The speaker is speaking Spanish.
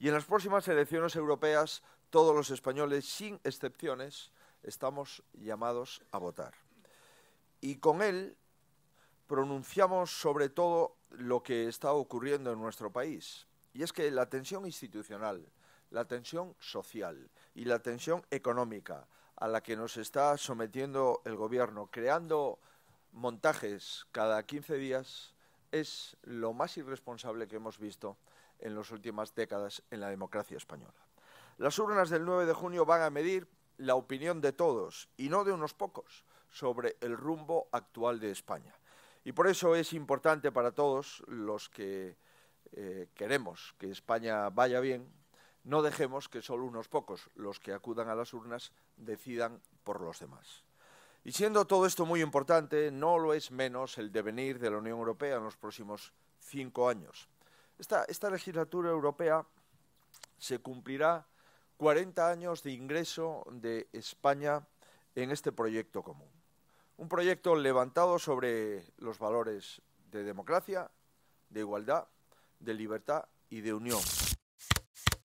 Y en las próximas elecciones europeas, todos los españoles, sin excepciones, estamos llamados a votar. Y con él pronunciamos sobre todo lo que está ocurriendo en nuestro país. Y es que la tensión institucional, la tensión social y la tensión económica a la que nos está sometiendo el gobierno, creando montajes cada 15 días, es lo más irresponsable que hemos visto en las últimas décadas en la democracia española. Las urnas del 9 de junio van a medir la opinión de todos, y no de unos pocos, sobre el rumbo actual de España. Y por eso es importante para todos los que eh, queremos que España vaya bien, no dejemos que solo unos pocos, los que acudan a las urnas, decidan por los demás. Y siendo todo esto muy importante, no lo es menos el devenir de la Unión Europea en los próximos cinco años. Esta, legislatura europea se cumplirá 40 años de ingreso de España en este proyecto común. Un proyecto levantado sobre los valores de democracia, de igualdad, de libertad y de unión.